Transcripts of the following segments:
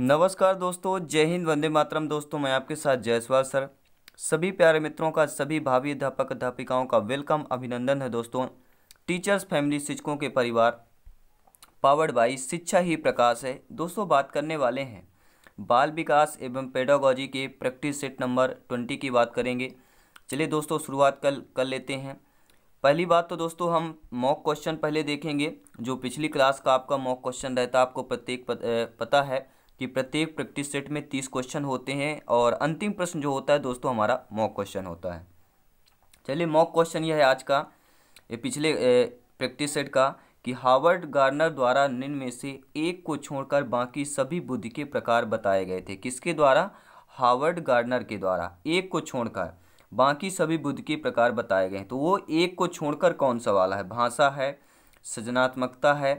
नमस्कार दोस्तों जय हिंद वंदे मातरम दोस्तों मैं आपके साथ जयसवाल सर सभी प्यारे मित्रों का सभी भावी अध्यापक अध्यापिकाओं का वेलकम अभिनंदन है दोस्तों टीचर्स फैमिली शिक्षकों के परिवार पावर्ड बाई शिक्षा ही प्रकाश है दोस्तों बात करने वाले हैं बाल विकास एवं पेडागोजी के प्रैक्टिस सेट नंबर ट्वेंटी की बात करेंगे चलिए दोस्तों शुरुआत कल कर लेते हैं पहली बात तो दोस्तों हम मॉक क्वेश्चन पहले देखेंगे जो पिछली क्लास का आपका मॉक क्वेश्चन रहता आपको प्रत्येक पता है कि प्रत्येक प्रैक्टिस सेट में तीस क्वेश्चन होते हैं और अंतिम प्रश्न जो होता है दोस्तों हमारा मॉक क्वेश्चन होता है चलिए मॉक क्वेश्चन यह है आज का ये पिछले प्रैक्टिस सेट का कि हार्वर्ड गार्नर द्वारा निम्न में से एक को छोड़कर बाकी सभी बुद्धि के प्रकार बताए गए थे किसके द्वारा हार्वर्ड गार्डनर के द्वारा एक को छोड़कर बाकी सभी बुद्धि के प्रकार बताए गए हैं तो वो एक को छोड़कर कौन सा वाला है भाषा है सृजनात्मकता है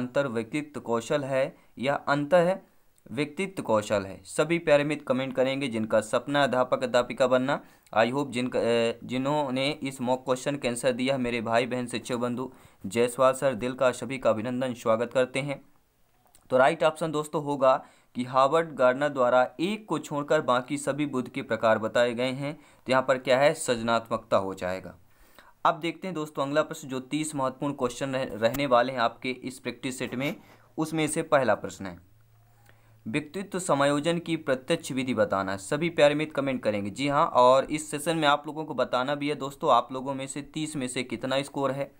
अंतर्व्यक्तित्व कौशल है या अंत है व्यक्तित्व कौशल है सभी मित्र कमेंट करेंगे जिनका सपना अध्यापक अध्यापिका बनना आई होप जिन जिन्होंने इस मॉक क्वेश्चन के आंसर दिया मेरे भाई बहन शिक्षक बंधु जयसवाल सर दिल का सभी का अभिनंदन स्वागत करते हैं तो राइट ऑप्शन दोस्तों होगा कि हार्वर्ड गार्डनर द्वारा एक को छोड़कर बाकी सभी बुद्ध के प्रकार बताए गए हैं तो यहाँ पर क्या है सृजनात्मकता हो जाएगा अब देखते हैं दोस्तों अगला प्रश्न जो तीस महत्वपूर्ण क्वेश्चन रहने वाले हैं आपके इस प्रैक्टिस सेट में उसमें से पहला प्रश्न है व्यक्तित्व समायोजन की प्रत्यक्ष विधि बताना सभी प्यारे मित्र कमेंट करेंगे जी हाँ और इस सेशन में आप लोगों को बताना भी है दोस्तों आप लोगों में से तीस में से कितना स्कोर है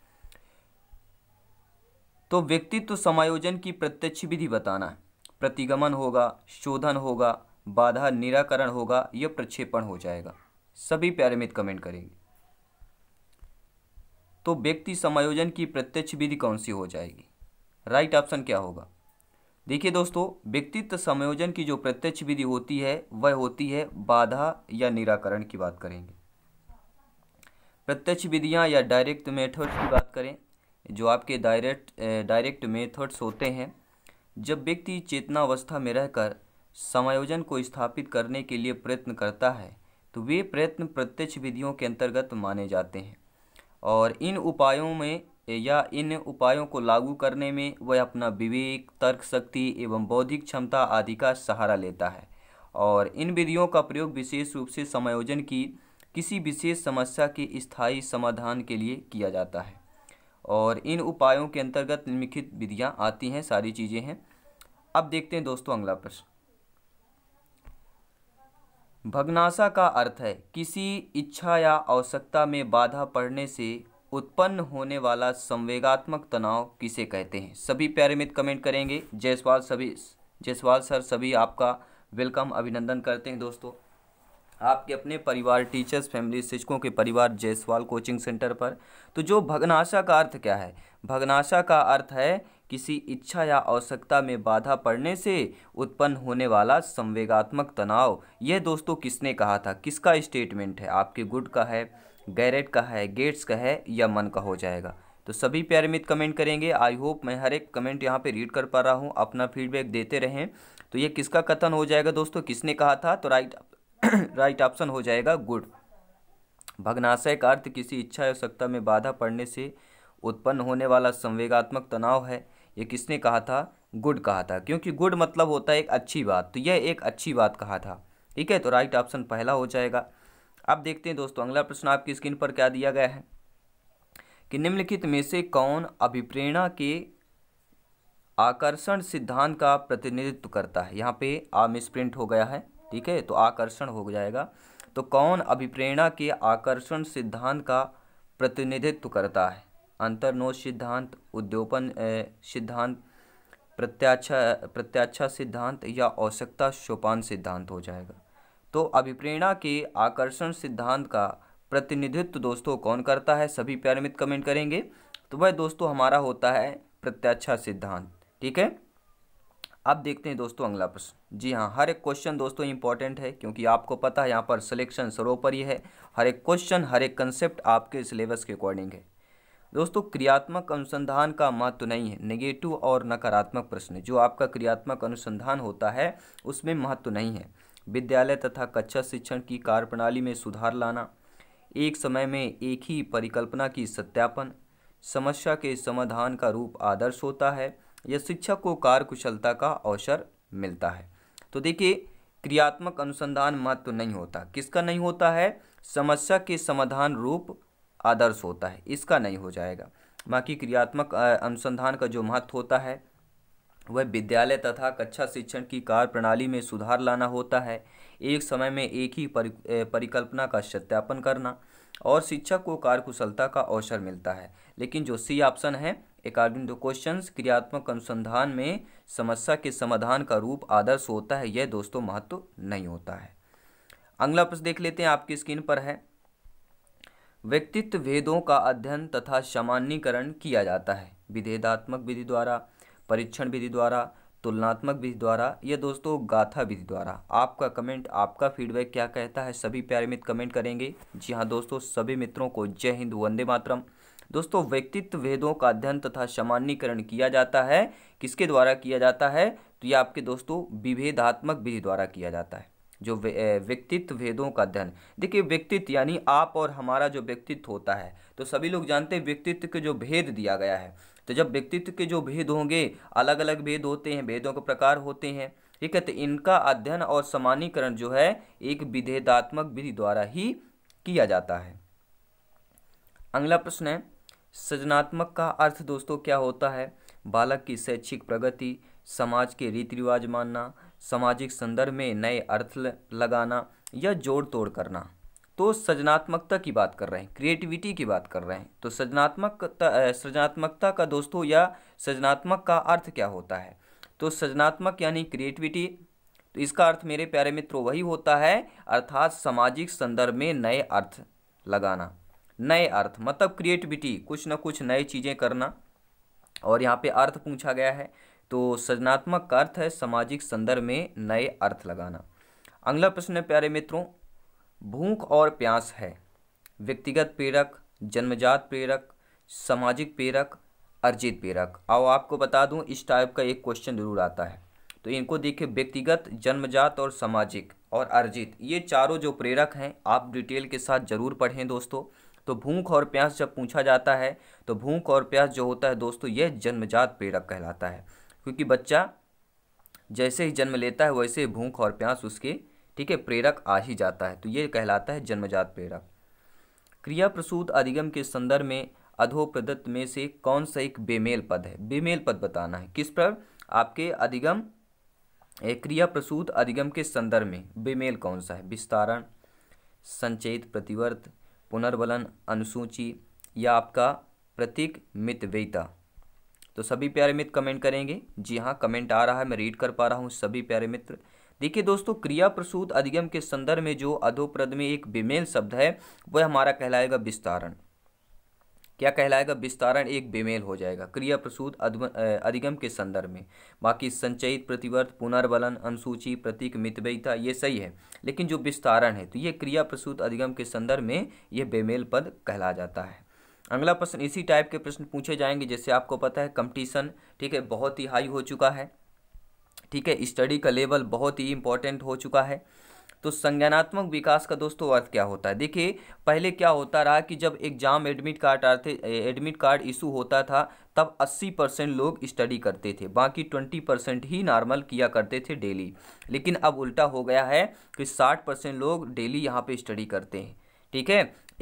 तो व्यक्तित्व समायोजन की प्रत्यक्ष विधि बताना प्रतिगमन होगा शोधन होगा बाधा निराकरण होगा यह प्रक्षेपण हो जाएगा सभी प्यारे मित्र कमेंट करेंगे तो व्यक्ति समायोजन की प्रत्यक्ष विधि कौन सी हो जाएगी राइट ऑप्शन क्या होगा देखिए दोस्तों व्यक्तित्व समायोजन की जो प्रत्यक्ष विधि होती है वह होती है बाधा या निराकरण की बात करेंगे प्रत्यक्ष विधियाँ या डायरेक्ट मेथड्स की बात करें जो आपके डायरेक्ट डायरेक्ट मेथड्स होते हैं जब व्यक्ति चेतनावस्था में रहकर समायोजन को स्थापित करने के लिए प्रयत्न करता है तो वे प्रयत्न प्रत्यक्ष विधियों के अंतर्गत माने जाते हैं और इन उपायों में या इन उपायों को लागू करने में वह अपना विवेक तर्क शक्ति एवं बौद्धिक क्षमता आदि का सहारा लेता है और इन विधियों का प्रयोग विशेष रूप से समायोजन की किसी विशेष समस्या के स्थायी समाधान के लिए किया जाता है और इन उपायों के अंतर्गत निम्नलिखित विधियाँ आती हैं सारी चीज़ें हैं अब देखते हैं दोस्तों अगला प्रश्न भग्नाशा का अर्थ है किसी इच्छा या आवश्यकता में बाधा पड़ने से उत्पन्न होने वाला संवेगात्मक तनाव किसे कहते हैं सभी प्यारे मित्र कमेंट करेंगे जयसवाल सभी जयसवाल सर सभी आपका वेलकम अभिनंदन करते हैं दोस्तों आपके अपने परिवार टीचर्स फैमिली शिक्षकों के परिवार जयसवाल कोचिंग सेंटर पर तो जो भगनाशा का अर्थ क्या है भगनाशा का अर्थ है किसी इच्छा या आवश्यकता में बाधा पड़ने से उत्पन्न होने वाला संवेगात्मक तनाव यह दोस्तों किसने कहा था किसका स्टेटमेंट है आपके गुड का है गैरेट का है गेट्स का है या मन का हो जाएगा तो सभी प्यारे मित्र कमेंट करेंगे आई होप मैं हर एक कमेंट यहाँ पे रीड कर पा रहा हूँ अपना फीडबैक देते रहें तो ये किसका कथन हो जाएगा दोस्तों किसने कहा था तो राइट राइट ऑप्शन हो जाएगा गुड भग्नाशय का अर्थ किसी इच्छा या सत्ता में बाधा पड़ने से उत्पन्न होने वाला संवेगात्मक तनाव है ये किसने कहा था गुड कहा था क्योंकि गुड मतलब होता है एक अच्छी बात तो यह एक अच्छी बात कहा था ठीक है तो राइट ऑप्शन पहला हो जाएगा अब देखते हैं दोस्तों अगला प्रश्न आपकी स्क्रीन पर क्या दिया गया है कि निम्नलिखित में से कौन अभिप्रेरणा के आकर्षण सिद्धांत का प्रतिनिधित्व करता है यहाँ पे आ मिसप्रिंट हो गया है ठीक है तो आकर्षण हो जाएगा तो कौन अभिप्रेरणा के आकर्षण सिद्धांत का प्रतिनिधित्व करता है अंतर्नो सिद्धांत उद्योपन सिद्धांत प्रत्याक्षा प्रत्याक्षा सिद्धांत या आवश्यकता सोपान सिद्धांत हो जाएगा तो अभिप्रेरणा के आकर्षण सिद्धांत का प्रतिनिधित्व दोस्तों कौन करता है सभी प्यारमित कमेंट करेंगे तो वह दोस्तों हमारा होता है प्रत्याक्षा सिद्धांत ठीक है अब देखते हैं दोस्तों अगला प्रश्न जी हाँ हर एक क्वेश्चन दोस्तों इंपॉर्टेंट है क्योंकि आपको पता है यहाँ पर सिलेक्शन सर्वोपरि है हर एक क्वेश्चन हर एक कंसेप्ट आपके सिलेबस के अकॉर्डिंग है दोस्तों क्रियात्मक अनुसंधान का महत्व तो नहीं है नेगेटिव और नकारात्मक प्रश्न जो आपका क्रियात्मक अनुसंधान होता है उसमें महत्व तो नहीं है विद्यालय तथा कक्षा शिक्षण की कार्यप्रणाली में सुधार लाना एक समय में एक ही परिकल्पना की सत्यापन समस्या के समाधान का रूप आदर्श होता है या शिक्षक को कार्यकुशलता का अवसर मिलता है तो देखिए क्रियात्मक अनुसंधान महत्व तो नहीं होता किसका नहीं होता है समस्या के समाधान रूप आदर्श होता है इसका नहीं हो जाएगा बाकी क्रियात्मक अनुसंधान का जो महत्व होता है वह विद्यालय तथा कक्षा शिक्षण की कार्य प्रणाली में सुधार लाना होता है एक समय में एक ही परि, परिकल्पना का सत्यापन करना और शिक्षक को कार्यकुशलता का अवसर मिलता है लेकिन जो सी ऑप्शन है अकॉर्डिंग टू क्वेश्चन क्रियात्मक अनुसंधान में समस्या के समाधान का रूप आदर्श होता है यह दोस्तों महत्व तो नहीं होता है अगला प्रश्न देख लेते हैं आपकी स्क्रीन पर है व्यक्तित्व भेदों का अध्ययन तथा सामान्यकरण किया जाता है विधेदात्मक विधि द्वारा परीक्षण विधि द्वारा तुलनात्मक विधि द्वारा या दोस्तों गाथा विधि द्वारा आपका कमेंट आपका फीडबैक क्या कहता है सभी प्यारे मित्र कमेंट करेंगे जी हाँ दोस्तों सभी मित्रों को जय हिंद वंदे मातरम दोस्तों व्यक्तित्व भेदों का अध्ययन तथा सामान्यकरण किया जाता है किसके द्वारा किया जाता है तो ये आपके दोस्तों विभेदात्मक विधि द्वारा किया जाता है जो व्यक्तित्व भेदों का अध्ययन देखिए व्यक्तित्व यानी आप और हमारा जो व्यक्तित्व होता है तो सभी लोग जानते हैं व्यक्तित्व के जो भेद दिया गया है तो जब व्यक्तित्व के जो भेद होंगे अलग अलग भेद होते हैं भेदों के प्रकार होते हैं ठीक है तो इनका अध्ययन और समानीकरण जो है एक विधेदात्मक विधि द्वारा ही किया जाता है अगला प्रश्न है सृजनात्मक का अर्थ दोस्तों क्या होता है बालक की शैक्षिक प्रगति समाज के रीति रिवाज मानना सामाजिक संदर्भ में नए अर्थ लगाना या जोड़ तोड़ करना तो सृजनात्मकता की बात कर रहे हैं क्रिएटिविटी की बात कर रहे हैं तो सृजनात्मकता सृजनात्मकता का दोस्तों या सृजनात्मक का अर्थ क्या होता है तो सृजनात्मक यानी क्रिएटिविटी तो इसका अर्थ मेरे प्यारे मित्रों वही होता है अर्थात सामाजिक संदर्भ में नए अर्थ लगाना नए अर्थ मतलब क्रिएटिविटी कुछ ना कुछ नए चीज़ें करना और यहाँ पे अर्थ पूछा गया है तो सृजनात्मक का अर्थ है सामाजिक संदर्भ में नए अर्थ लगाना अगला प्रश्न है प्यारे मित्रों भूख और प्यास है व्यक्तिगत प्रेरक जन्मजात प्रेरक सामाजिक प्रेरक अर्जित प्रेरक आओ आपको बता दूं इस टाइप का एक क्वेश्चन जरूर आता है तो इनको देखिए व्यक्तिगत जन्मजात और सामाजिक और अर्जित ये चारों जो प्रेरक हैं आप डिटेल के साथ ज़रूर पढ़ें दोस्तों तो भूख और प्यास जब पूछा जाता है तो भूख और प्यास जो होता है दोस्तों यह जन्मजात प्रेरक कहलाता है क्योंकि बच्चा जैसे ही जन्म लेता है वैसे ही भूख और प्यास उसके ठीक है प्रेरक आ ही जाता है तो ये कहलाता है जन्मजात प्रेरक क्रिया प्रसूत अधिगम के संदर्भ में अधोप्रदत्त में से कौन सा एक बेमेल पद है बेमेल पद बताना है किस पर आपके अधिगम क्रिया प्रसूत अधिगम के संदर्भ में बेमेल कौन सा है विस्तारण संचेत प्रतिवर्त पुनर्बलन अनुसूची या आपका प्रतीक मितवेता तो सभी प्यारे मित्र कमेंट करेंगे जी हाँ कमेंट आ रहा है मैं रीड कर पा रहा हूँ सभी प्यारे मित्र देखिए दोस्तों क्रिया प्रसूद अधिगम के संदर्भ में जो अधोप्रद में एक बेमेल शब्द है वह हमारा कहलाएगा विस्तारण क्या कहलाएगा विस्तारण एक बेमेल हो जाएगा क्रिया प्रसूत अधिगम के संदर्भ में बाकी संचयित प्रतिवर्त पुनर्बलन अनुसूची प्रतीक मितवयिता ये सही है लेकिन जो विस्तारण है तो ये क्रिया प्रसूत अधिगम के संदर्भ में यह बेमेल पद कहला जाता है अगला प्रश्न इसी टाइप के प्रश्न पूछे जाएंगे जैसे आपको पता है कंपटीशन ठीक है बहुत ही हाई हो चुका है ठीक है स्टडी का लेवल बहुत ही इंपॉर्टेंट हो चुका है तो संज्ञानात्मक विकास का दोस्तों अर्थ क्या होता है देखिए पहले क्या होता रहा कि जब एग्जाम एडमिट कार्ड आते एडमिट कार्ड इशू होता था तब 80 परसेंट लोग स्टडी करते थे बाकी 20 परसेंट ही नॉर्मल किया करते थे डेली लेकिन अब उल्टा हो गया है कि 60 परसेंट लोग डेली यहाँ पे स्टडी करते हैं ठीक है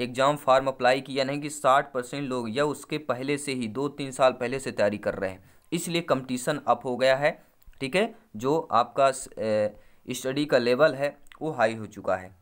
एग्जाम फॉर्म अप्लाई किया नहीं कि साठ परसेंट लोग या उसके पहले से ही दो तीन साल पहले से तैयारी कर रहे हैं इसलिए कंपटीशन अप हो गया है ठीक है जो आपका स्टडी का लेवल है वो हाई हो चुका है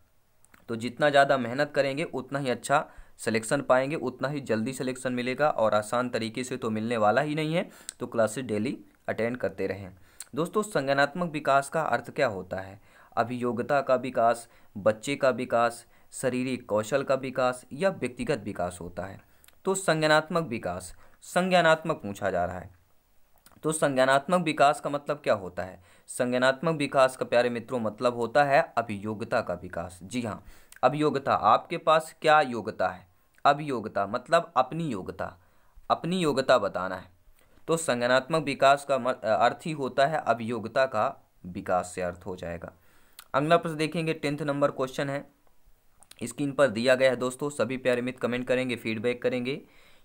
तो जितना ज़्यादा मेहनत करेंगे उतना ही अच्छा सिलेक्शन पाएंगे उतना ही जल्दी सिलेक्शन मिलेगा और आसान तरीके से तो मिलने वाला ही नहीं है तो क्लासेस डेली अटेंड करते रहें दोस्तों संज्ञानात्मक विकास का अर्थ क्या होता है अभियोग्यता का विकास बच्चे का विकास शारीरिक कौशल का विकास या व्यक्तिगत विकास होता है तो संज्ञानात्मक विकास संज्ञानात्मक पूछा जा रहा है तो संज्ञानात्मक विकास का मतलब क्या होता है संज्ञानात्मक विकास का प्यारे मित्रों मतलब होता है अभियोग्यता का विकास जी हाँ अभियोग्यता आपके पास क्या योग्यता है अभियोग्यता मतलब अपनी योग्यता अपनी योग्यता बताना है तो संज्ञानात्मक विकास का अर्थ ही होता है अभियोग्यता का विकास से अर्थ हो जाएगा अगला प्रश्न देखेंगे टेंथ नंबर क्वेश्चन है स्क्रीन पर दिया गया है दोस्तों सभी प्यारे मित्र कमेंट करेंगे फीडबैक करेंगे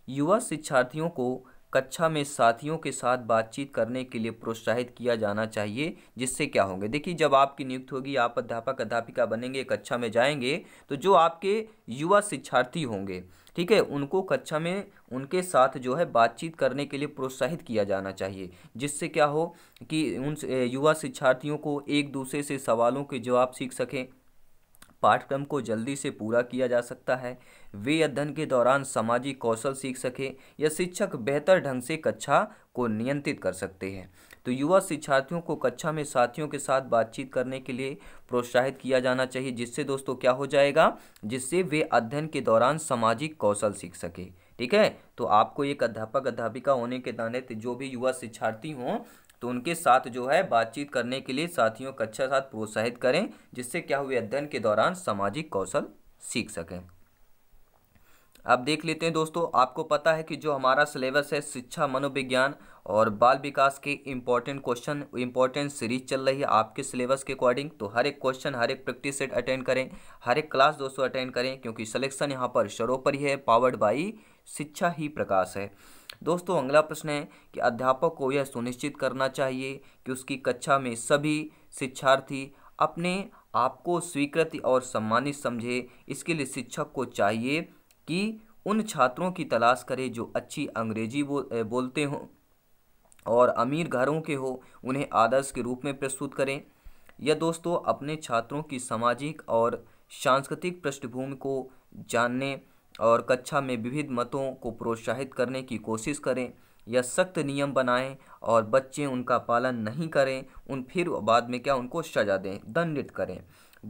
युवा शिक्षार्थियों को कक्षा में साथियों के साथ बातचीत करने के लिए प्रोत्साहित किया जाना चाहिए जिससे क्या होंगे देखिए जब आपकी नियुक्त होगी आप अध्यापक अध्यापिका बनेंगे कक्षा में जाएंगे तो जो आपके युवा शिक्षार्थी होंगे ठीक है उनको कक्षा में उनके साथ जो है बातचीत करने के लिए प्रोत्साहित किया जाना चाहिए जिससे क्या हो कि उन युवा शिक्षार्थियों को एक दूसरे से सवालों के जवाब सीख सकें पाठ्यक्रम को जल्दी से पूरा किया जा सकता है वे अध्ययन के दौरान सामाजिक कौशल सीख सके या शिक्षक बेहतर ढंग से कक्षा को नियंत्रित कर सकते हैं तो युवा शिक्षार्थियों को कक्षा में साथियों के साथ बातचीत करने के लिए प्रोत्साहित किया जाना चाहिए जिससे दोस्तों क्या हो जाएगा जिससे वे अध्ययन के दौरान सामाजिक कौशल सीख सके ठीक है तो आपको एक अध्यापक अध्यापिका होने के नाते जो भी युवा शिक्षार्थी हों तो उनके साथ जो है बातचीत करने के लिए साथियों को अच्छा साथ प्रोत्साहित करें जिससे क्या हुए अध्ययन के दौरान सामाजिक कौशल सीख सकें अब देख लेते हैं दोस्तों आपको पता है कि जो हमारा सिलेबस है शिक्षा मनोविज्ञान और बाल विकास के इम्पॉर्टेंट क्वेश्चन इम्पॉर्टेंट सीरीज चल रही है आपके सिलेबस के अकॉर्डिंग तो हर एक क्वेश्चन हर एक प्रैक्टिस सेट अटेंड करें हर एक क्लास दोस्तों अटेंड करें क्योंकि सिलेक्शन यहाँ पर सरोपरि है पावर्ड बाई शिक्षा ही प्रकाश है दोस्तों अगला प्रश्न है कि अध्यापक को यह सुनिश्चित करना चाहिए कि उसकी कक्षा में सभी शिक्षार्थी अपने आप को स्वीकृति और सम्मानित समझे इसके लिए शिक्षक को चाहिए कि उन छात्रों की तलाश करें जो अच्छी अंग्रेजी बो, बोलते हों और अमीर घरों के हो उन्हें आदर्श के रूप में प्रस्तुत करें यह दोस्तों अपने छात्रों की सामाजिक और सांस्कृतिक पृष्ठभूमि को जानने और कक्षा में विविध मतों को प्रोत्साहित करने की कोशिश करें या सख्त नियम बनाएं और बच्चे उनका पालन नहीं करें उन फिर बाद में क्या उनको सजा दें दंडित करें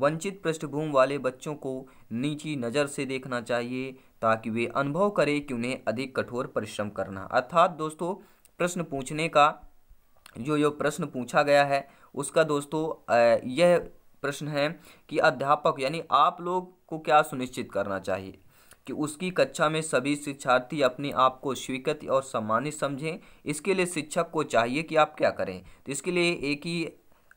वंचित पृष्ठभूमि वाले बच्चों को नीची नज़र से देखना चाहिए ताकि वे अनुभव करें कि उन्हें अधिक कठोर परिश्रम करना अर्थात दोस्तों प्रश्न पूछने का जो जो प्रश्न पूछा गया है उसका दोस्तों यह प्रश्न है कि अध्यापक यानी आप लोग को क्या सुनिश्चित करना चाहिए कि उसकी कक्षा में सभी शिक्षार्थी अपने आप को स्वीकृत और सम्मानित समझें इसके लिए शिक्षक को चाहिए कि आप क्या करें तो इसके लिए एक ही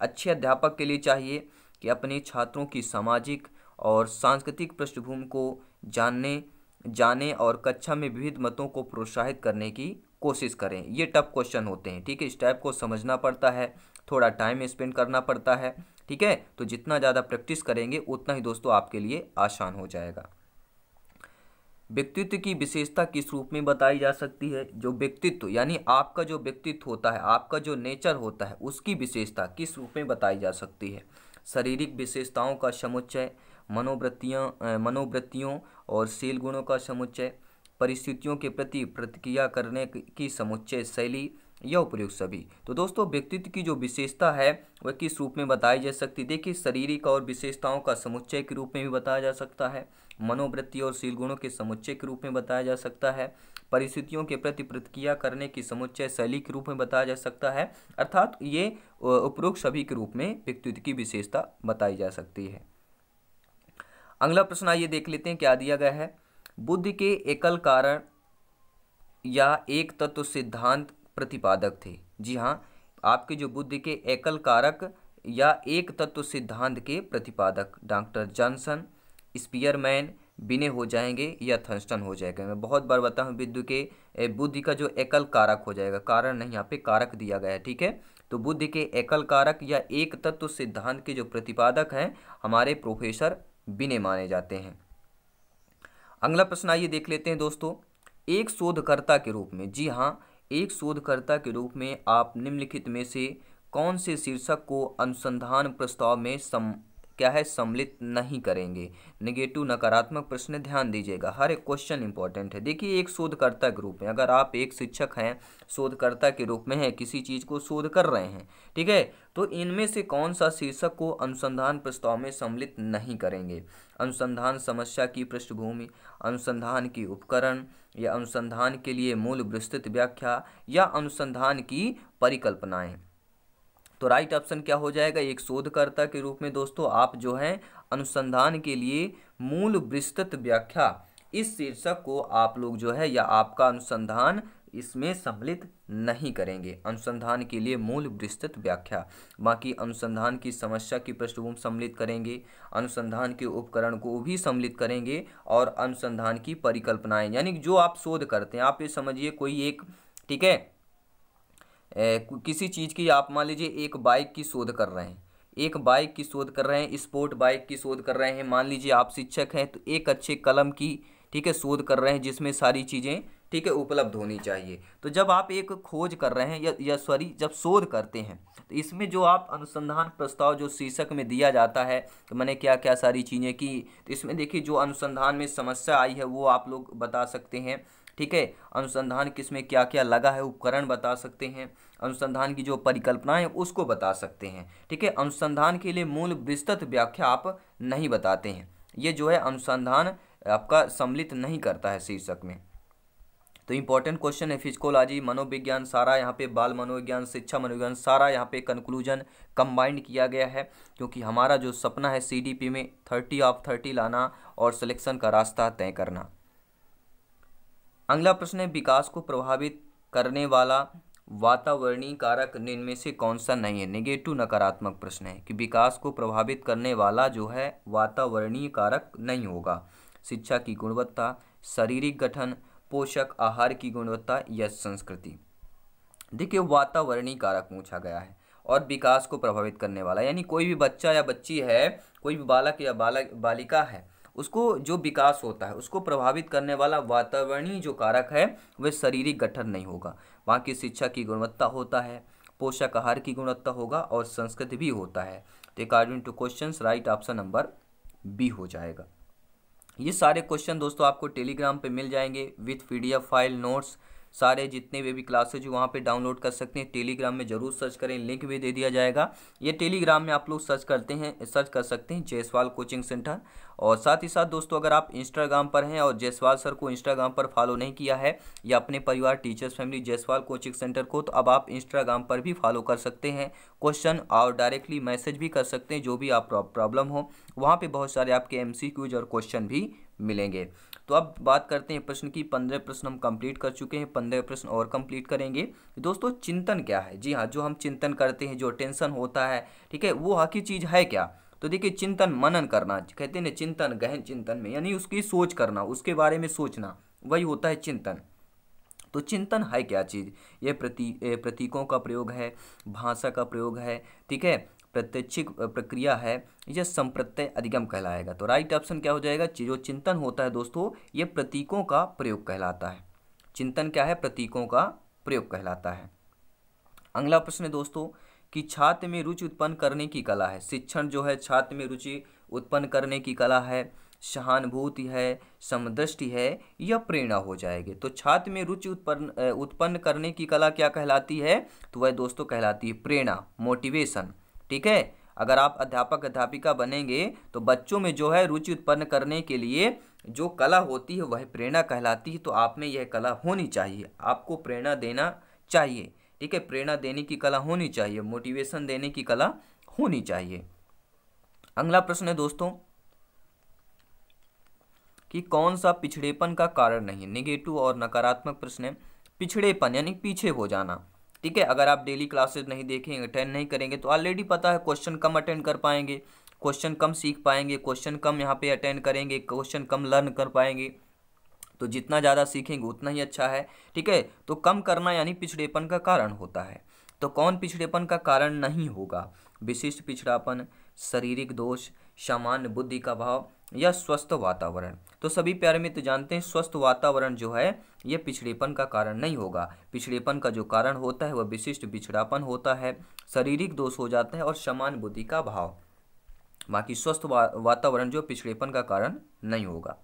अच्छे अध्यापक के लिए चाहिए कि अपने छात्रों की सामाजिक और सांस्कृतिक पृष्ठभूमि को जानने जाने और कक्षा में विविध मतों को प्रोत्साहित करने की कोशिश करें ये टफ क्वेश्चन होते हैं ठीक है इस टाइप को समझना पड़ता है थोड़ा टाइम स्पेंड करना पड़ता है ठीक है तो जितना ज़्यादा प्रैक्टिस करेंगे उतना ही दोस्तों आपके लिए आसान हो जाएगा व्यक्तित्व की विशेषता किस रूप में बताई जा सकती है जो व्यक्तित्व यानी आपका जो व्यक्तित्व होता है आपका जो नेचर होता है उसकी विशेषता किस रूप में बताई जा सकती है शारीरिक विशेषताओं का समुच्चय मनोवृत्तियाँ मनोवृत्तियों और शील गुणों का समुच्चय परिस्थितियों के प्रति प्रतिक्रिया करने की समुच्चय शैली या उपयुक्त सभी तो दोस्तों व्यक्तित्व की जो विशेषता है वह किस रूप में बताई जा सकती देखिए शारीरिक और विशेषताओं का समुच्चय के रूप में भी बताया जा सकता है मनोवृत्ति और शील गुणों के समुच्चय के रूप में बताया जा सकता है परिस्थितियों के प्रति प्रतिक्रिया करने की समुच्चय शैली के रूप में बताया जा सकता है अर्थात ये उपरोक्त सभी के रूप में व्यक्तित्व की विशेषता बताई जा सकती है अगला प्रश्न आइए देख लेते हैं क्या दिया गया है बुद्धि के एकल कारण या एक तत्व सिद्धांत प्रतिपादक थे जी हाँ आपके जो बुद्ध के एकल कारक या एक तत्व सिद्धांत के प्रतिपादक डॉक्टर जॉनसन स्पीयरमैन बिने हो जाएंगे या थर्स्टन हो जाएगा मैं बहुत बार बता हूँ बुद्ध के बुद्धि का जो एकल कारक हो जाएगा कारण नहीं यहाँ पे कारक दिया गया है ठीक है तो बुद्ध के एकल कारक या एक तत्व सिद्धांत के जो प्रतिपादक हैं हमारे प्रोफेसर बिने माने जाते हैं अगला प्रश्न आइए देख लेते हैं दोस्तों एक शोधकर्ता के रूप में जी हाँ एक शोधकर्ता के रूप में आप निम्नलिखित में से कौन से शीर्षक को अनुसंधान प्रस्ताव में सम क्या है सम्मिलित नहीं करेंगे निगेटिव नकारात्मक प्रश्न ध्यान दीजिएगा हर एक क्वेश्चन इंपॉर्टेंट है देखिए एक शोधकर्ता के रूप में अगर आप एक शिक्षक हैं शोधकर्ता के रूप में हैं किसी चीज़ को शोध कर रहे हैं ठीक है तो इनमें से कौन सा शीर्षक को अनुसंधान प्रस्ताव में सम्मिलित नहीं करेंगे अनुसंधान समस्या की पृष्ठभूमि अनुसंधान की उपकरण या अनुसंधान के लिए मूल विस्तृत व्याख्या या अनुसंधान की परिकल्पनाएँ तो राइट ऑप्शन क्या हो जाएगा एक शोधकर्ता के रूप में दोस्तों आप जो हैं अनुसंधान के लिए मूल विस्तृत व्याख्या इस शीर्षक को आप लोग जो है या आपका अनुसंधान इसमें सम्मिलित नहीं करेंगे अनुसंधान के लिए मूल विस्तृत व्याख्या बाकी अनुसंधान की समस्या की पृष्ठभूमि सम्मिलित करेंगे अनुसंधान के उपकरण को भी सम्मिलित करेंगे और अनुसंधान की परिकल्पनाएं यानी जो आप शोध करते हैं आप ये समझिए कोई एक ठीक है किसी चीज़ की आप मान लीजिए एक बाइक की शोध कर रहे हैं एक बाइक की शोध कर रहे हैं स्पोर्ट बाइक की शोध कर रहे हैं मान लीजिए आप शिक्षक हैं तो एक अच्छे कलम की ठीक है शोध कर रहे हैं जिसमें सारी चीज़ें ठीक है उपलब्ध होनी चाहिए तो जब आप एक खोज कर रहे हैं या, या सॉरी जब शोध करते हैं तो इसमें जो आप अनुसंधान प्रस्ताव जो शीर्षक में दिया जाता है तो मैंने क्या क्या सारी चीज़ें की तो इसमें देखिए जो अनुसंधान में समस्या आई है वो आप लोग बता सकते हैं ठीक है अनुसंधान किसमें क्या क्या लगा है उपकरण बता सकते हैं अनुसंधान की जो परिकल्पनाएं उसको बता सकते हैं ठीक है अनुसंधान के लिए मूल विस्तृत व्याख्या आप नहीं बताते हैं ये जो है अनुसंधान आपका सम्मिलित नहीं करता है शीर्षक में तो इंपॉर्टेंट क्वेश्चन है फिजिकोलॉजी मनोविज्ञान सारा यहाँ पे बाल मनोविज्ञान शिक्षा मनोविज्ञान सारा यहाँ पे कंक्लूजन कंबाइंड किया गया है क्योंकि हमारा जो सपना है सीडीपी में थर्टी ऑफ थर्टी लाना और सिलेक्शन का रास्ता तय करना अगला प्रश्न है विकास को प्रभावित करने वाला वातावरणीय कारक इनमें से कौन सा नहीं है निगेटिव नकारात्मक प्रश्न है कि विकास को प्रभावित करने वाला जो है वातावरणीय कारक नहीं होगा शिक्षा की गुणवत्ता शारीरिक गठन पोषक आहार की गुणवत्ता या संस्कृति देखिए वातावरणीय कारक पूछा गया है और विकास को प्रभावित करने वाला यानी कोई भी बच्चा या बच्ची है कोई भी बालक या बालक बालिका है उसको जो विकास होता है उसको प्रभावित करने वाला वातावरणीय जो कारक है वह शारीरिक गठन नहीं होगा वहाँ की शिक्षा की गुणवत्ता होता है पोषक आहार की गुणवत्ता होगा और संस्कृति भी होता है तो according to question right option number B हो जाएगा ये सारे क्वेश्चन दोस्तों आपको टेलीग्राम पे मिल जाएंगे विथ पीडीएफ फाइल नोट्स सारे जितने भी भी क्लासेज वहाँ पे डाउनलोड कर सकते हैं टेलीग्राम में जरूर सर्च करें लिंक भी दे दिया जाएगा ये टेलीग्राम में आप लोग सर्च करते हैं सर्च कर सकते हैं जयसवाल कोचिंग सेंटर और साथ ही साथ दोस्तों अगर आप इंस्टाग्राम पर हैं और जयसवाल सर को इंस्टाग्राम पर फॉलो नहीं किया है या अपने परिवार teachers family Jaiswal coaching centre को तो अब आप इंस्टाग्राम पर भी फॉलो कर सकते हैं क्वेश्चन और डायरेक्टली मैसेज भी कर सकते हैं जो भी आप प्रॉब्लम हो वहाँ पर बहुत सारे आपके एम और क्वेश्चन भी मिलेंगे तो अब बात करते हैं प्रश्न की पंद्रह प्रश्न हम कंप्लीट कर चुके हैं पंद्रह प्रश्न और कंप्लीट करेंगे दोस्तों चिंतन क्या है जी हाँ जो हम चिंतन करते हैं जो टेंशन होता है ठीक है वो हकी चीज़ है क्या तो देखिए चिंतन मनन करना कहते हैं चिंतन गहन चिंतन में यानी उसकी सोच करना उसके बारे में सोचना वही होता है चिंतन तो चिंतन है क्या चीज़ ये प्रती प्रतीकों का प्रयोग है भाषा का प्रयोग है ठीक है प्रत्यक्षिक प्रक्रिया है यह संप्रत्यय अधिगम कहलाएगा तो राइट ऑप्शन क्या हो जाएगा जो चिंतन होता है दोस्तों ये प्रतीकों का प्रयोग कहलाता है चिंतन क्या है प्रतीकों का प्रयोग कहलाता है अगला प्रश्न है दोस्तों कि छात्र में रुचि उत्पन्न करने की कला है शिक्षण जो है छात्र में रुचि उत्पन्न करने की कला है सहानुभूति है समदृष्टि है या प्रेरणा हो जाएगी तो छात्र में रुचि उत्पन्न उत्पन्न करने की कला क्या कहलाती है तो वह दोस्तों कहलाती है प्रेरणा मोटिवेशन ठीक है अगर आप अध्यापक अध्यापिका बनेंगे तो बच्चों में जो है रुचि उत्पन्न करने के लिए जो कला होती है वह प्रेरणा कहलाती है तो आप में यह कला होनी चाहिए आपको प्रेरणा देना चाहिए ठीक है प्रेरणा देने की कला होनी चाहिए मोटिवेशन देने की कला होनी चाहिए अगला प्रश्न है दोस्तों कि कौन सा पिछड़ेपन का कारण नहीं निगेटिव और नकारात्मक प्रश्न है पिछड़ेपन यानी पीछे हो जाना ठीक है अगर आप डेली क्लासेज नहीं देखेंगे अटेंड नहीं करेंगे तो ऑलरेडी पता है क्वेश्चन कम अटेंड कर पाएंगे क्वेश्चन कम सीख पाएंगे क्वेश्चन कम यहाँ पे अटेंड करेंगे क्वेश्चन कम लर्न कर पाएंगे तो जितना ज़्यादा सीखेंगे उतना ही अच्छा है ठीक है तो कम करना यानी पिछड़ेपन का कारण होता है तो कौन पिछड़ेपन का कारण नहीं होगा विशिष्ट पिछड़ापन शारीरिक दोष सामान्य बुद्धि का भाव या स्वस्थ वातावरण तो सभी प्यारे मित्र जानते हैं स्वस्थ वातावरण जो है ये पिछड़ेपन का कारण नहीं होगा पिछड़ेपन का जो कारण होता है वह विशिष्ट पिछड़ापन होता है शारीरिक दोष हो जाता है और समान बुद्धि का भाव बाकी स्वस्थ वा, वातावरण जो पिछड़ेपन का कारण नहीं होगा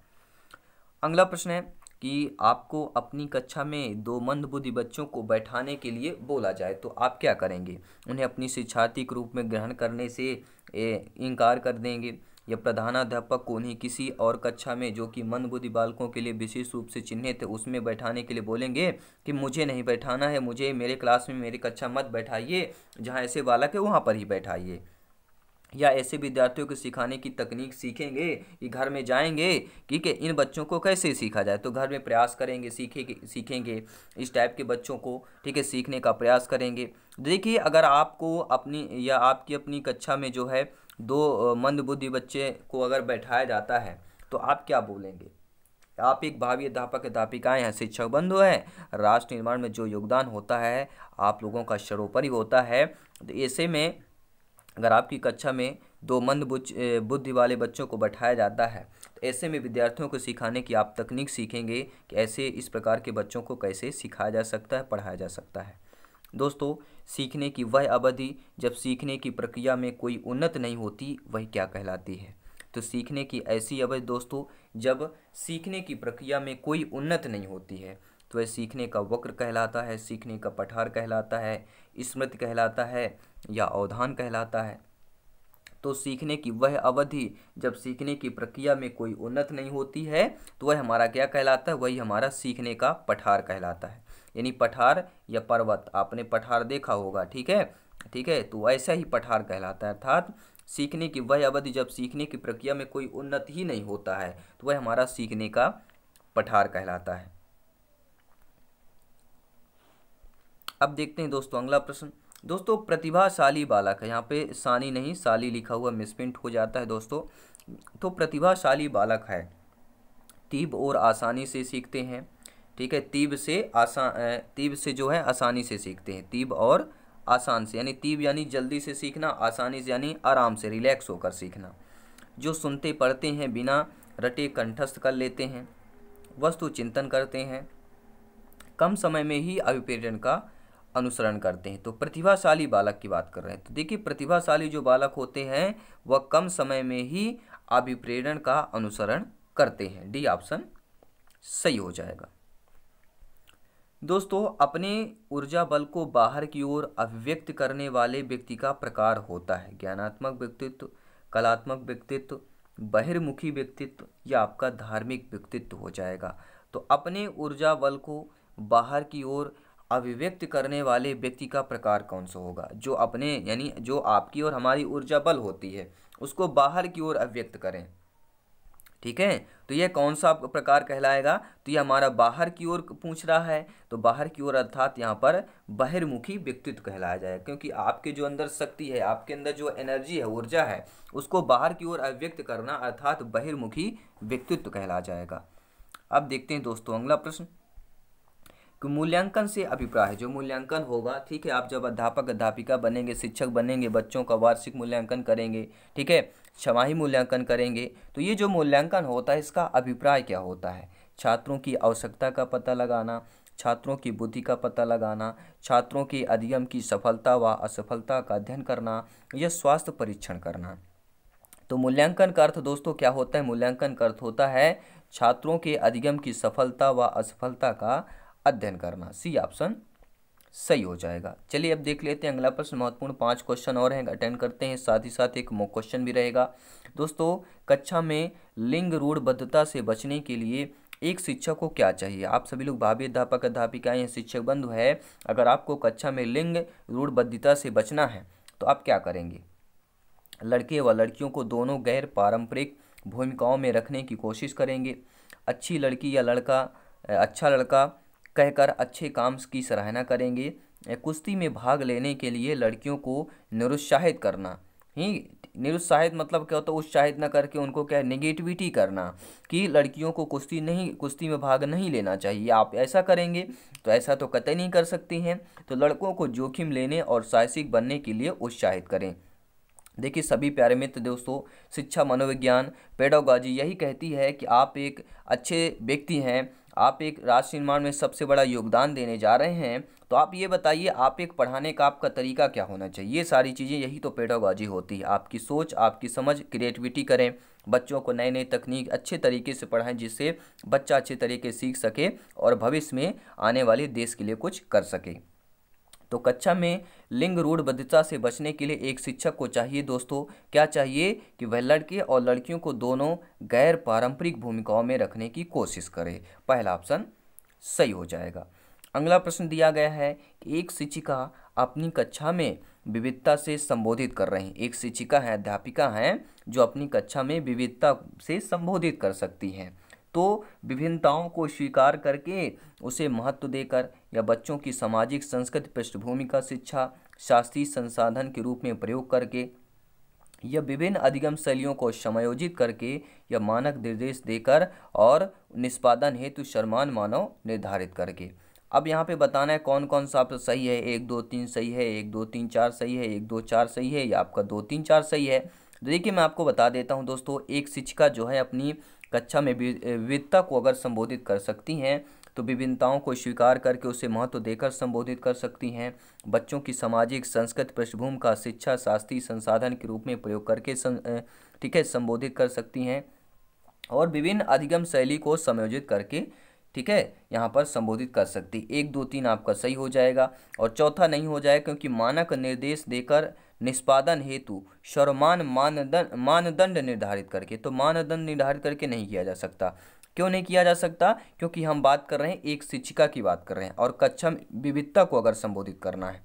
अगला प्रश्न है कि आपको अपनी कक्षा में दो मंदबुद्धि बच्चों को बैठाने के लिए बोला जाए तो आप क्या करेंगे उन्हें अपनी शिक्षार्थी के रूप में ग्रहण करने से इनकार कर देंगे यह प्रधानाध्यापक को उन्हें किसी और कक्षा में जो कि मंदबुद्धि बालकों के लिए विशेष रूप से चिन्हित है उसमें बैठाने के लिए बोलेंगे कि मुझे नहीं बैठाना है मुझे मेरे क्लास में मेरी कक्षा मत बैठाइए जहाँ ऐसे बालक है वहाँ पर ही बैठाइए या ऐसे विद्यार्थियों को सिखाने की तकनीक सीखेंगे कि घर में जाएंगे ठीक है इन बच्चों को कैसे सीखा जाए तो घर में प्रयास करेंगे सीखे सीखेंगे इस टाइप के बच्चों को ठीक है सीखने का प्रयास करेंगे देखिए अगर आपको अपनी या आपकी अपनी कक्षा में जो है दो मंदबुद्धि बच्चे को अगर बैठाया जाता है तो आप क्या बोलेंगे आप एक भावी अध्यापक अध्यापिकाएँ हैं शिक्षक बंधु हैं राष्ट्र निर्माण में जो योगदान होता है आप लोगों का सरोपरि होता है तो ऐसे में अगर आपकी कक्षा में दो मंद बुद्धि वाले बच्चों को बैठाया जाता है तो ऐसे में विद्यार्थियों को सिखाने की आप तकनीक सीखेंगे कि ऐसे इस प्रकार के बच्चों को कैसे सिखाया जा सकता है पढ़ाया जा सकता है दोस्तों सीखने की वह अवधि जब सीखने की प्रक्रिया में कोई उन्नत नहीं होती वह क्या कहलाती है तो सीखने की ऐसी अवधि दोस्तों जब सीखने की प्रक्रिया में कोई उन्नत नहीं होती है तो वह सीखने का वक्र कहलाता है सीखने का पठार कहलाता है स्मृति कहलाता है या अवधान कहलाता है तो सीखने की वह अवधि जब सीखने की प्रक्रिया में कोई उन्नत नहीं होती है तो वह हमारा क्या कहलाता है वही हमारा सीखने का पठार कहलाता है यानी पठार या पर्वत आपने पठार देखा होगा ठीक है ठीक है तो ऐसा ही पठार कहलाता है अर्थात सीखने की वह अवधि जब सीखने की प्रक्रिया में कोई उन्नति ही नहीं होता है तो वह हमारा सीखने का पठार कहलाता है अब देखते हैं दोस्तों अगला प्रश्न दोस्तों प्रतिभाशाली बालक है यहाँ पे सानी नहीं साली लिखा हुआ मिसप्रिंट हो जाता है दोस्तों तो प्रतिभाशाली बालक है तीब और आसानी से सीखते हैं ठीक है तीब से आसान तीब से जो है आसानी से सीखते हैं तीब और आसान से यानी तीब यानी जल्दी से सीखना आसानी से यानी आराम से रिलैक्स होकर सीखना जो सुनते पढ़ते हैं बिना रटे कंठस्थ कर लेते हैं वस्तु चिंतन करते हैं कम समय में ही अभिप्रेरण का अनुसरण करते हैं तो प्रतिभाशाली बालक की बात कर रहे हैं तो देखिए प्रतिभाशाली जो बालक होते हैं वह कम समय में ही अभिप्रेरण का अनुसरण करते हैं डी ऑप्शन सही हो जाएगा दोस्तों अपने ऊर्जा बल को बाहर की ओर अभिव्यक्त करने वाले व्यक्ति का प्रकार होता है ज्ञानात्मक व्यक्तित्व कलात्मक व्यक्तित्व बहिर्मुखी व्यक्तित्व या आपका धार्मिक व्यक्तित्व हो जाएगा तो अपने ऊर्जा बल को बाहर की ओर अभिव्यक्त करने वाले व्यक्ति का प्रकार कौन सा होगा जो अपने यानी जो आपकी और हमारी ऊर्जा बल होती है उसको बाहर की ओर अभिव्यक्त करें ठीक है तो यह कौन सा प्रकार कहलाएगा तो यह हमारा बाहर की ओर पूछ रहा है तो बाहर की ओर अर्थात यहाँ पर बहिर्मुखी व्यक्तित्व कहलाया जाएगा क्योंकि आपके जो अंदर शक्ति है आपके अंदर जो एनर्जी है ऊर्जा है उसको बाहर की ओर अव्यक्त करना अर्थात बहिर्मुखी व्यक्तित्व कहला जाएगा अब देखते हैं दोस्तों अगला प्रश्न मूल्यांकन से अभिप्राय है जो मूल्यांकन होगा ठीक है आप जब अध्यापक अध्यापिका बनेंगे शिक्षक बनेंगे बच्चों का वार्षिक मूल्यांकन करेंगे ठीक है छमाही मूल्यांकन करेंगे तो ये जो मूल्यांकन होता है इसका अभिप्राय क्या होता है छात्रों की आवश्यकता का पता लगाना छात्रों की बुद्धि का पता लगाना छात्रों के अधिगम की सफलता व असफलता का अध्ययन करना या स्वास्थ्य परीक्षण करना तो मूल्यांकन का अर्थ दोस्तों क्या होता है मूल्यांकन का अर्थ होता है छात्रों के अधिगम की सफलता व असफलता का अध्ययन करना सी ऑप्शन सही हो जाएगा चलिए अब देख लेते हैं अगला प्रश्न महत्वपूर्ण पांच क्वेश्चन और हैं अटेंड करते हैं साथ ही साथ एक मोक क्वेश्चन भी रहेगा दोस्तों कक्षा में लिंग रूढ़बद्धता से बचने के लिए एक शिक्षक को क्या चाहिए आप सभी लोग भाभी अध्यापक अध्यापिकाएँ शिक्षक बंधु है अगर आपको कक्षा में लिंग रूढ़बद्धता से बचना है तो आप क्या करेंगे लड़के व लड़कियों को दोनों गैर पारंपरिक भूमिकाओं में रखने की कोशिश करेंगे अच्छी लड़की या लड़का अच्छा लड़का कहकर अच्छे काम की सराहना करेंगे कुश्ती में भाग लेने के लिए लड़कियों को निरुत्साहित करना ही निरुत्साहित मतलब क्या होता है उत्साहित ना करके उनको क्या नेगेटिविटी करना कि लड़कियों को कुश्ती नहीं कुश्ती में भाग नहीं लेना चाहिए आप ऐसा करेंगे तो ऐसा तो कतई नहीं कर सकती हैं तो लड़कों को जोखिम लेने और साहसिक बनने के लिए उत्साहित करें देखिए सभी प्यारे मित्र दोस्तों शिक्षा मनोविज्ञान पेडोगॉजी यही कहती है कि आप एक अच्छे व्यक्ति हैं आप एक राष्ट्र निर्माण में सबसे बड़ा योगदान देने जा रहे हैं तो आप ये बताइए आप एक पढ़ाने का आपका तरीका क्या होना चाहिए ये सारी चीज़ें यही तो पेडागॉजी होती है आपकी सोच आपकी समझ क्रिएटिविटी करें बच्चों को नए नए तकनीक अच्छे तरीके से पढ़ाएं जिससे बच्चा अच्छे तरीके सीख सके और भविष्य में आने वाले देश के लिए कुछ कर सके तो कक्षा में लिंग रूढ़ बद्धता से बचने के लिए एक शिक्षक को चाहिए दोस्तों क्या चाहिए कि वह लड़के और लड़कियों को दोनों गैर पारंपरिक भूमिकाओं में रखने की कोशिश करे पहला ऑप्शन सही हो जाएगा अगला प्रश्न दिया गया है कि एक शिक्षिका अपनी कक्षा में विविधता से संबोधित कर रही हैं एक शिक्षिका है अध्यापिका हैं जो अपनी कक्षा में विविधता से संबोधित कर सकती हैं तो विभिन्नताओं को स्वीकार करके उसे महत्व देकर या बच्चों की सामाजिक संस्कृति पृष्ठभूमि का शिक्षा शास्त्रीय संसाधन के रूप में प्रयोग करके या विभिन्न अधिगम शैलियों को समायोजित करके या मानक निर्देश देकर और निष्पादन हेतु शर्मान मानव निर्धारित करके अब यहाँ पे बताना है कौन कौन सा आपका सही है एक दो तीन सही है एक दो तीन चार सही है एक दो चार सही है या आपका दो तीन चार सही है तो देखिए मैं आपको बता देता हूँ दोस्तों एक शिक्षिका जो है अपनी कक्षा में विविधता को अगर संबोधित कर सकती हैं तो विभिन्नताओं को स्वीकार करके उसे महत्व देकर संबोधित कर सकती हैं बच्चों की सामाजिक संस्कृत पृष्ठभूमि का शिक्षा शास्त्रीय संसाधन के रूप में प्रयोग करके ठीक है संबोधित कर सकती हैं और विभिन्न अधिगम शैली को समयोजित करके ठीक है यहाँ पर संबोधित कर सकती एक दो तीन आपका सही हो जाएगा और चौथा नहीं हो जाएगा क्योंकि मानक निर्देश देकर निष्पादन हेतु सर्वमान मानदंड मानदंड निर्धारित करके तो मानदंड निर्धारित करके नहीं किया जा सकता क्यों नहीं किया जा सकता क्योंकि हम बात कर रहे हैं एक शिक्षिका की बात कर रहे हैं और कक्षा विविधता को अगर संबोधित करना है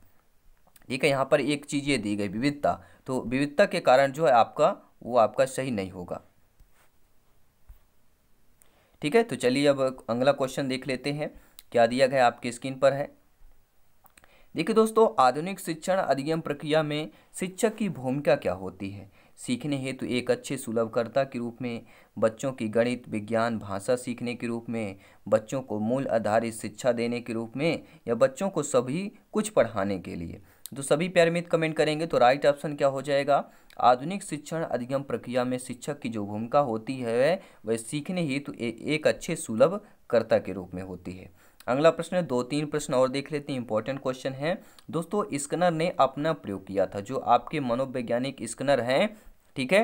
ठीक है यहाँ पर एक चीज़ ये दी गई विविधता तो विविधता के कारण जो है आपका वो आपका सही नहीं होगा ठीक है तो चलिए अब अगला क्वेश्चन देख लेते हैं क्या दिया गया आपकी स्क्रीन पर है देखिए दोस्तों आधुनिक शिक्षण अधिगम प्रक्रिया में शिक्षक की भूमिका क्या होती है सीखने हेतु एक अच्छे सुलभकर्ता के रूप में बच्चों की गणित विज्ञान भाषा सीखने के रूप में बच्चों को मूल आधारित शिक्षा देने के रूप में या बच्चों को सभी कुछ पढ़ाने के लिए तो सभी प्यार मित्र कमेंट करेंगे तो राइट ऑप्शन क्या हो जाएगा आधुनिक शिक्षण अधिगम प्रक्रिया में शिक्षक की जो भूमिका होती है वह सीखने हेतु एक अच्छे सुलभकर्ता के रूप में होती है अगला प्रश्न है दो तीन प्रश्न और देख लेते हैं इंपॉर्टेंट क्वेश्चन है दोस्तों स्कनर ने अपना प्रयोग किया था जो आपके मनोवैज्ञानिक स्कनर हैं ठीक है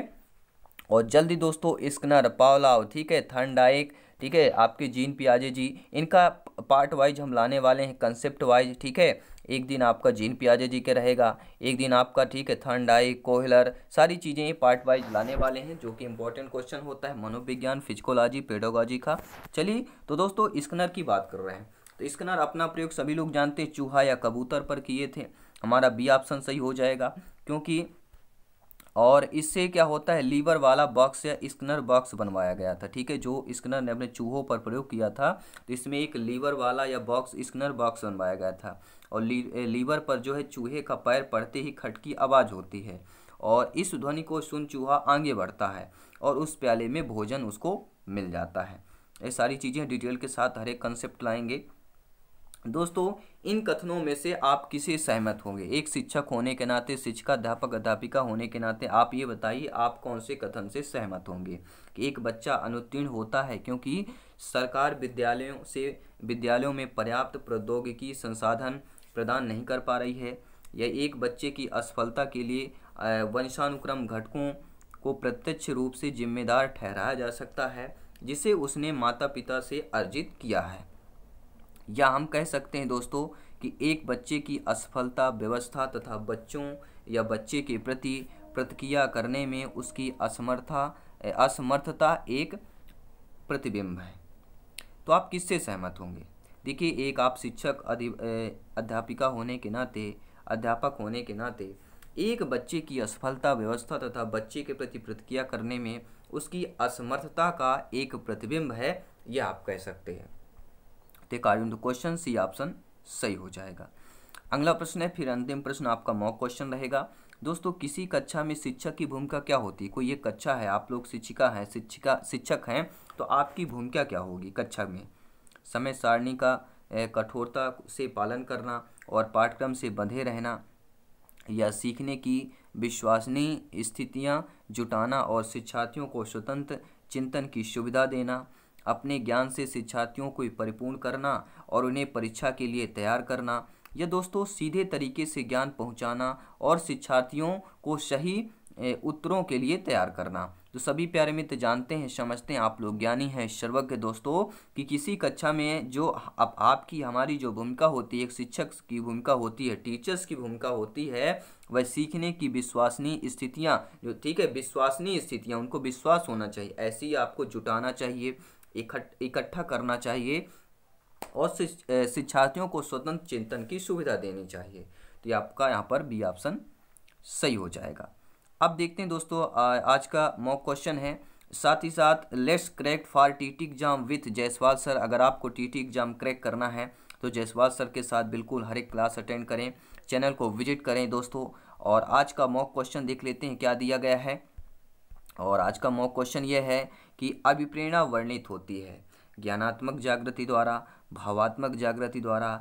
और जल्दी दोस्तों इस्कनर पावलाव ठीक है थर्नडाइक ठीक है आपके जीन पियाजे जी इनका पार्ट वाइज हम लाने वाले हैं कंसेप्ट वाइज ठीक है एक दिन आपका जीन पियाजे जी के रहेगा एक दिन आपका ठीक है थर्नडाई कोहलर सारी चीज़ें ये पार्ट वाइज लाने वाले हैं जो कि इंपॉर्टेंट क्वेश्चन होता है मनोविज्ञान फिजिकोलॉजी पेडोलॉजी का चलिए तो दोस्तों स्कनर की बात कर रहे हैं तो स्कनर अपना प्रयोग सभी लोग जानते हैं चूहा या कबूतर पर किए थे हमारा बी ऑप्शन सही हो जाएगा क्योंकि और इससे क्या होता है लीवर वाला बॉक्स या स्कनर बॉक्स बनवाया गया था ठीक है जो स्कनर ने अपने चूहों पर प्रयोग किया था तो इसमें एक लीवर वाला या बॉक्स स्कनर बॉक्स बनवाया गया था और ली, लीवर पर जो है चूहे का पैर पड़ते ही खटकी आवाज़ होती है और इस ध्वनि को सुन चूहा आगे बढ़ता है और उस प्याले में भोजन उसको मिल जाता है ये सारी चीज़ें डिटेल के साथ हर एक कंसेप्ट लाएंगे दोस्तों इन कथनों में से आप किसे सहमत होंगे एक शिक्षक होने के नाते शिक्षिका अध्यापक अध्यापिका होने के नाते आप ये बताइए आप कौन से कथन से सहमत होंगे कि एक बच्चा अनुत्तीर्ण होता है क्योंकि सरकार विद्यालयों से विद्यालयों में पर्याप्त प्रौद्योगिकी संसाधन प्रदान नहीं कर पा रही है या एक बच्चे की असफलता के लिए वंशानुक्रम घटकों को प्रत्यक्ष रूप से जिम्मेदार ठहराया जा सकता है जिसे उसने माता पिता से अर्जित किया है या हम कह सकते हैं दोस्तों कि एक बच्चे की असफलता व्यवस्था तथा बच्चों या बच्चे के प्रति प्रतिक्रिया करने में उसकी असमर्था असमर्थता एक प्रतिबिंब है तो आप किससे सहमत होंगे देखिए एक आप शिक्षक अध्यापिका होने के नाते अध्यापक होने के नाते एक बच्चे की असफलता व्यवस्था तथा बच्चे के प्रति प्रतिक्रिया करने में उसकी असमर्थता का एक प्रतिबिंब है यह आप कह सकते हैं टेक आर क्वेश्चन सी ऑप्शन सही हो जाएगा अगला प्रश्न है फिर अंतिम प्रश्न आपका मॉक क्वेश्चन रहेगा दोस्तों किसी कक्षा में शिक्षक की भूमिका क्या होती है कोई एक कक्षा है आप लोग शिक्षिका हैं शिक्षिका शिक्षक हैं तो आपकी भूमिका क्या होगी कक्षा में समय सारणी का कठोरता से पालन करना और पाठ्यक्रम से बंधे रहना या सीखने की विश्वसनीय स्थितियां जुटाना और शिक्षार्थियों को स्वतंत्र चिंतन की सुविधा देना अपने ज्ञान से शिक्षार्थियों को परिपूर्ण करना और उन्हें परीक्षा के लिए तैयार करना या दोस्तों सीधे तरीके से ज्ञान पहुंचाना और शिक्षार्थियों को सही उत्तरों के लिए तैयार करना तो सभी प्यारे मित्र जानते हैं समझते हैं आप लोग ज्ञानी हैं सर्वज्ञ दोस्तों कि किसी कक्षा में जो आप आपकी हमारी जो भूमिका होती है एक शिक्षक की भूमिका होती है टीचर्स की भूमिका होती है वह सीखने की विश्वसनीय स्थितियाँ जो ठीक है विश्वसनीय स्थितियाँ उनको विश्वास होना चाहिए ऐसी आपको जुटाना चाहिए इकट्ठा करना चाहिए और शिक्षार्थियों को स्वतंत्र चिंतन की सुविधा देनी चाहिए तो ये आपका यहाँ पर बी ऑप्शन सही हो जाएगा अब देखते हैं दोस्तों आज का मॉक क्वेश्चन है साथ ही साथ let's crack for TT exam with Jaiswal sir अगर आपको टीटी एग्जाम क्रैक करना है तो जयसवाल सर के साथ बिल्कुल हर एक क्लास अटेंड करें चैनल को विजिट करें दोस्तों और आज का मॉक क्वेश्चन देख लेते हैं क्या दिया गया है और आज का मॉक क्वेश्चन यह है की अभिप्रेरणा वर्णित होती है ज्ञानात्मक जागृति द्वारा भावात्मक जागृति द्वारा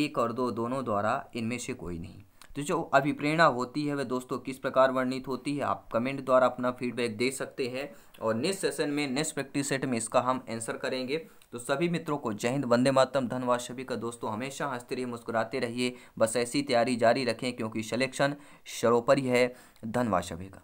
एक और दो दोनों द्वारा इनमें से कोई नहीं तो जो अभिप्रेरणा होती है वह दोस्तों किस प्रकार वर्णित होती है आप कमेंट द्वारा अपना फीडबैक दे सकते हैं और नेक्स्ट सेशन में नेक्स्ट प्रैक्टिस सेट में इसका हम आंसर करेंगे तो सभी मित्रों को जय हिंद वंदे मातम धनवाद सभी का दोस्तों हमेशा हंसते रहिए मुस्कुराते रहिए बस ऐसी तैयारी जारी रखें क्योंकि सलेक्शन सरोपरि है धनवाद सभी का